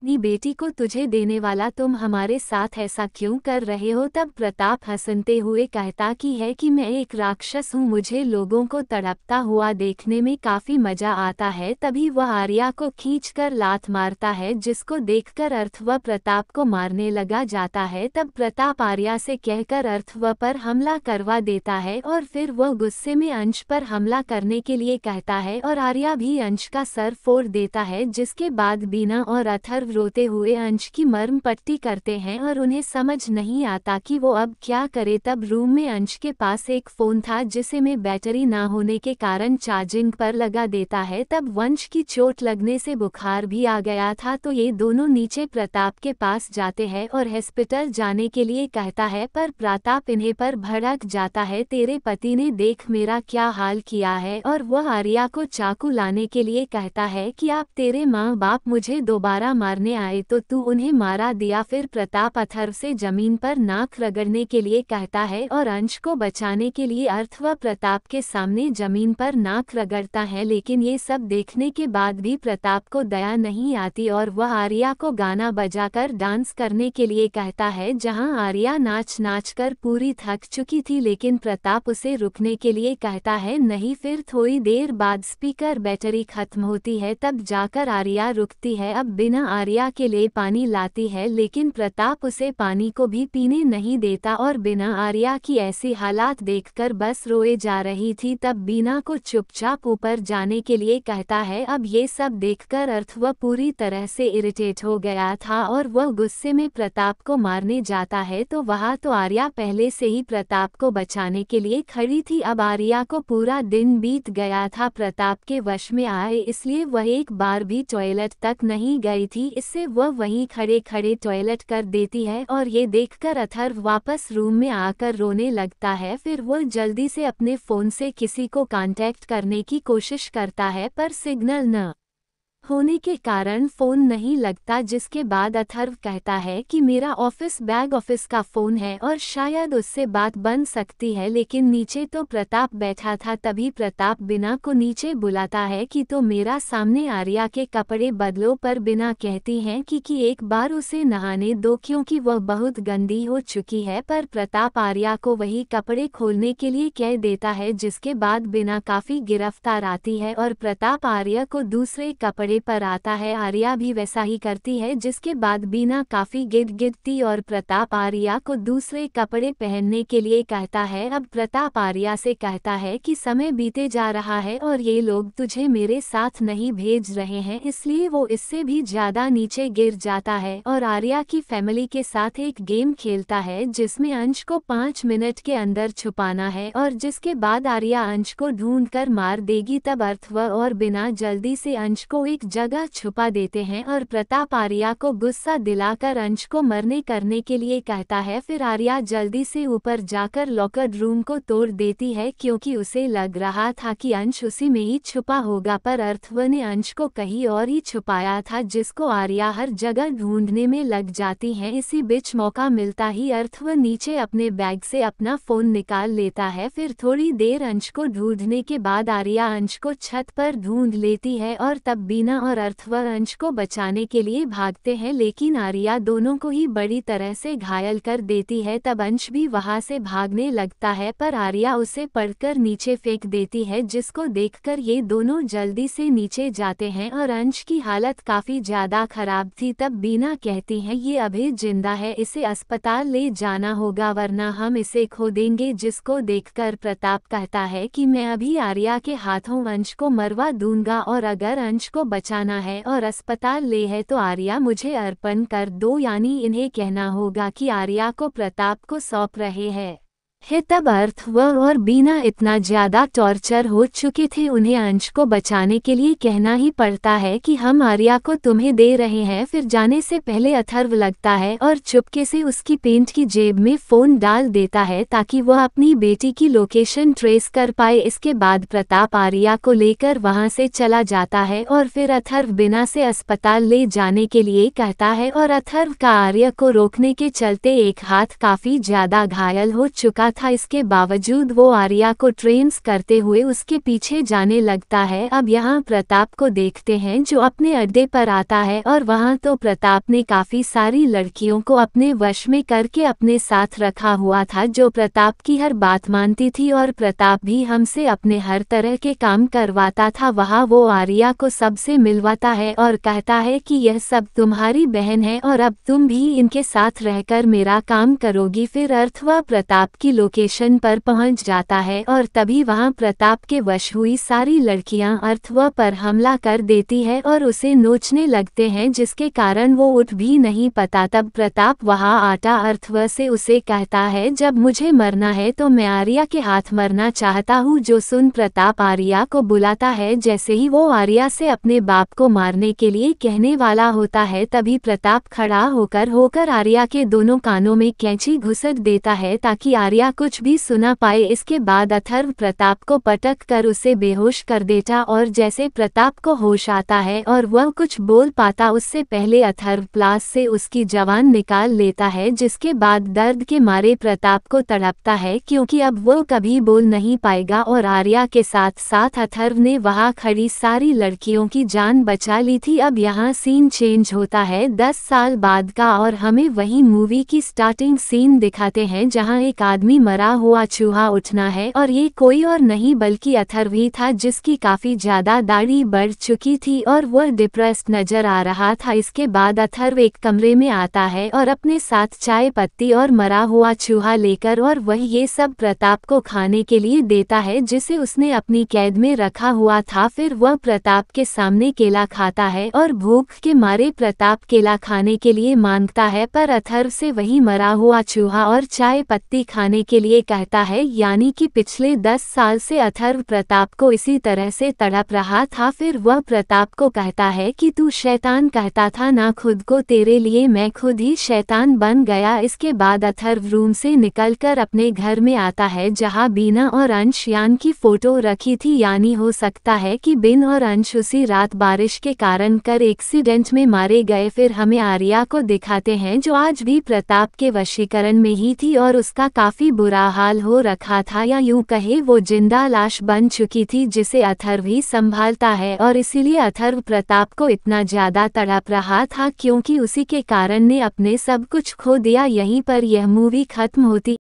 अपनी बेटी को तुझे देने वाला तुम हमारे साथ ऐसा क्यों कर रहे हो तब प्रताप हंसते हुए कहता कि है कि मैं एक राक्षस हूँ मुझे लोगों को तड़पता हुआ देखने में काफ़ी मज़ा आता है तभी वह आर्या को खींचकर लात मारता है जिसको देखकर अर्थव प्रताप को मारने लगा जाता है तब प्रताप आर्या से कहकर अर्थव पर हमला करवा देता है और फिर वह गुस्से में अंश पर हमला करने के लिए कहता है और आर्या भी अंश का सर फोड़ देता है जिसके बाद बीना और अथर गौरव रोते हुए अंश की मर्म पट्टी करते हैं और उन्हें समझ नहीं आता कि वो अब क्या करे तब रूम में अंश के पास एक फ़ोन था जिसे में बैटरी ना होने के कारण चार्जिंग पर लगा देता है तब वंश की चोट लगने से बुखार भी आ गया था तो ये दोनों नीचे प्रताप के पास जाते हैं और हॉस्पिटल जाने के लिए कहता है पर प्रताप इन्हें पर भड़क जाता है तेरे पति ने देख मेरा क्या हाल किया है और वह आर्या को चाकू लाने के लिए कहता है कि आप तेरे माँ बाप मुझे दोबारा मार मारने आए तो तू उन्हें मारा दिया फिर प्रताप अथर्व से जमीन पर नाक रगड़ने के लिए कहता है और अंश को बचाने के लिए अर्थ व प्रताप के सामने जमीन पर नाक रगड़ता है लेकिन ये सब देखने के बाद भी प्रताप को दया नहीं आती और वह आर्या को गाना बजाकर डांस करने के लिए कहता है जहाँ आर्या नाच नाच कर पूरी थक चुकी थी लेकिन प्रताप उसे रुकने के लिए कहता है नहीं फिर थोड़ी देर बाद स्पीकर बैटरी खत्म होती है तब जाकर आर्या रुकती है अब बिना आर्या मरिया के लिए पानी लाती है लेकिन प्रताप उसे पानी को भी पीने नहीं देता और बिना आर्या की ऐसी हालात देखकर बस रोए जा रही थी तब बीना को चुपचाप ऊपर जाने के लिए कहता है अब ये सब देखकर अर्थव पूरी तरह से इरिटेट हो गया था और वह गुस्से में प्रताप को मारने जाता है तो वहाँ तो आर्या पहले से ही प्रताप को बचाने के लिए खड़ी थी अब आर्या को पूरा दिन बीत गया था प्रताप के वश में आए इसलिए वह एक बार भी टॉयलेट तक नहीं गई थी इससे वह वहीं खड़े खड़े टॉयलेट कर देती है और ये देखकर अथर्व वापस रूम में आकर रोने लगता है फिर वह जल्दी से अपने फ़ोन से किसी को कांटेक्ट करने की कोशिश करता है पर सिग्नल न होने के कारण फ़ोन नहीं लगता जिसके बाद अथर्व कहता है कि मेरा ऑफिस बैग ऑफिस का फ़ोन है और शायद उससे बात बन सकती है लेकिन नीचे तो प्रताप बैठा था तभी प्रताप बिना को नीचे बुलाता है कि तो मेरा सामने आर्या के कपड़े बदलो पर बिना कहती हैं कि कि एक बार उसे नहाने दो क्योंकि वह बहुत गंदी हो चुकी है पर प्रताप आर्या को वही कपड़े खोलने के लिए कह देता है जिसके बाद बिना काफ़ी गिरफ्तार आती है और प्रताप आर्या को दूसरे कपड़े दायरे पर आता है आर्या भी वैसा ही करती है जिसके बाद बीना काफ़ी गिर गिरती और प्रताप आर्या को दूसरे कपड़े पहनने के लिए कहता है अब प्रताप आर्या से कहता है कि समय बीते जा रहा है और ये लोग तुझे मेरे साथ नहीं भेज रहे हैं इसलिए वो इससे भी ज़्यादा नीचे गिर जाता है और आर्या की फैमिली के साथ एक गेम खेलता है जिसमे अंश को पाँच मिनट के अंदर छुपाना है और जिसके बाद आर्या अंश को ढूंढ कर मार देगी तब अर्थव और बिना जल्दी से अंश को एक जगह छुपा देते हैं और प्रताप आर्या को गुस्सा दिलाकर अंश को मरने करने के लिए कहता है फिर आर्या जल्दी से ऊपर जाकर लॉकर रूम को तोड़ देती है क्योंकि उसे लग रहा था कि अंश उसी में ही छुपा होगा पर अर्थव ने अंश को कहीं और ही छुपाया था जिसको आर्या हर जगह ढूंढने में लग जाती है इसी बीच मौका मिलता ही अर्थव नीचे अपने बैग से अपना फोन निकाल लेता है फिर थोड़ी देर अंश को ढूंढने के बाद आर्या अंश को छत पर ढूंढ लेती है और तब बीन रीना और अर्थव अंश को बचाने के लिए भागते हैं लेकिन आर्या दोनों को ही बड़ी तरह से घायल कर देती है तब अंश भी वहां से भागने लगता है पर आर्या उसे पढ़कर नीचे फेंक देती है जिसको देखकर ये दोनों जल्दी से नीचे जाते हैं और अंश की हालत काफ़ी ज़्यादा खराब थी तब बीना कहती है ये अभी जिंदा है इसे अस्पताल ले जाना होगा वरना हम इसे खो देंगे जिसको देखकर प्रताप कहता है कि मैं अभी आर्या के हाथों अंश को मरवा दूंगा और अगर अंश को बचाना है और अस्पताल ले है तो आर्या मुझे अर्पण कर दो यानी इन्हें कहना होगा कि आर्या को प्रताप को सौंप रहे हैं है तब अर्थ व और बीना इतना ज्यादा टॉर्चर हो चुके थे उन्हें अंश को बचाने के लिए कहना ही पड़ता है कि हम आर्या को तुम्हें दे रहे हैं फिर जाने से पहले अथर्व लगता है और चुपके से उसकी पेंट की जेब में फ़ोन डाल देता है ताकि वह अपनी बेटी की लोकेशन ट्रेस कर पाए इसके बाद प्रताप आर्या को लेकर वहाँ से चला जाता है और फिर अथर्व बिना से अस्पताल ले जाने के लिए कहता है और अथर्व का आर्य को रोकने के चलते एक हाथ काफ़ी ज़्यादा घायल हो चुका रहा था इसके बावजूद वो आर्या को ट्रेन करते हुए उसके पीछे जाने लगता है अब यहाँ प्रताप को देखते हैं जो अपने अड्डे पर आता है और वहाँ तो प्रताप ने काफ़ी सारी लड़कियों को अपने वश में करके अपने साथ रखा हुआ था जो प्रताप की हर बात मानती थी और प्रताप भी हमसे अपने हर तरह के काम करवाता था वहाँ वो आर्या को सबसे मिलवाता है और कहता है की यह सब तुम्हारी बहन है और अब तुम भी इनके साथ रहकर मेरा काम करोगी फिर अर्थवा प्रताप की लोकेशन पर पहुंच जाता है और तभी वहां प्रताप के वश हुई सारी लड़कियां अर्थव पर हमला कर देती है और उसे नोचने लगते हैं जिसके कारण वो उठ भी नहीं पता तब प्रताप वहां आटा अर्थव से उसे कहता है जब मुझे मरना है तो मैं आर्या के हाथ मरना चाहता हूँ जो सुन प्रताप आर्या को बुलाता है जैसे ही वो आर्या से अपने बाप को मारने के लिए कहने वाला होता है तभी प्रताप खड़ा होकर होकर आर्या के दोनों कानों में कैंची घुसट देता है ताकि आर्या या कुछ भी सुना पाए इसके बाद अथर्व प्रताप को पटक कर उसे बेहोश कर देता और जैसे प्रताप को होश आता है और वह कुछ बोल पाता उससे पहले अथर्व प्लास से उसकी जवान निकाल लेता है जिसके बाद दर्द के मारे प्रताप को तड़पता है क्योंकि अब वो कभी बोल नहीं पाएगा और आर्या के साथ साथ अथर्व ने वहाँ खड़ी सारी लड़कियों की जान बचा ली थी अब यहाँ सीन चेंज होता है दस साल बाद का और हमें वही मूवी की स्टार्टिंग सीन दिखाते हैं जहाँ एक आदमी कोई मरा हुआ चूहा उठना है और ये कोई और नहीं बल्कि अथर्वी था जिसकी काफ़ी ज़्यादा दाढ़ी बढ़ चुकी थी और वह डिप्रेस्ड नजर आ रहा था इसके बाद अथर्व एक कमरे में आता है और अपने साथ चाय पत्ती और मरा हुआ चूहा लेकर और वह ये सब प्रताप को खाने के लिए देता है जिसे उसने अपनी कैद में रखा हुआ था फिर वह प्रताप के सामने केला खाता है और भूख के मारे प्रताप केला खाने के लिए मांगता है पर अथर्व से वही मरा हुआ चूहा और चाय पत्ती खाने के लिए कहता है यानी कि पिछले दस साल से अथर्व प्रताप को इसी तरह से तड़प रहा था फिर वह प्रताप को कहता है कि तू शैतान कहता था ना खुद को तेरे लिए मैं खुद ही शैतान बन गया इसके बाद अथर्व रूम से निकलकर अपने घर में आता है जहां बीना और अंश यान की फोटो रखी थी यानी हो सकता है कि बिन और अंश उसी रात बारिश के कारण कर एक्सीडेंट में मारे गए फिर हमें आर्या को दिखाते हैं जो आज भी प्रताप के वशीकरण में ही थी और उसका काफी बुरा हाल हो रखा था या यूं कहे वो जिंदा लाश बन चुकी थी जिसे अथर्व ही संभालता है और इसीलिए अथर्व प्रताप को इतना ज्यादा तड़प रहा था क्योंकि उसी के कारण ने अपने सब कुछ खो दिया यहीं पर यह मूवी खत्म होती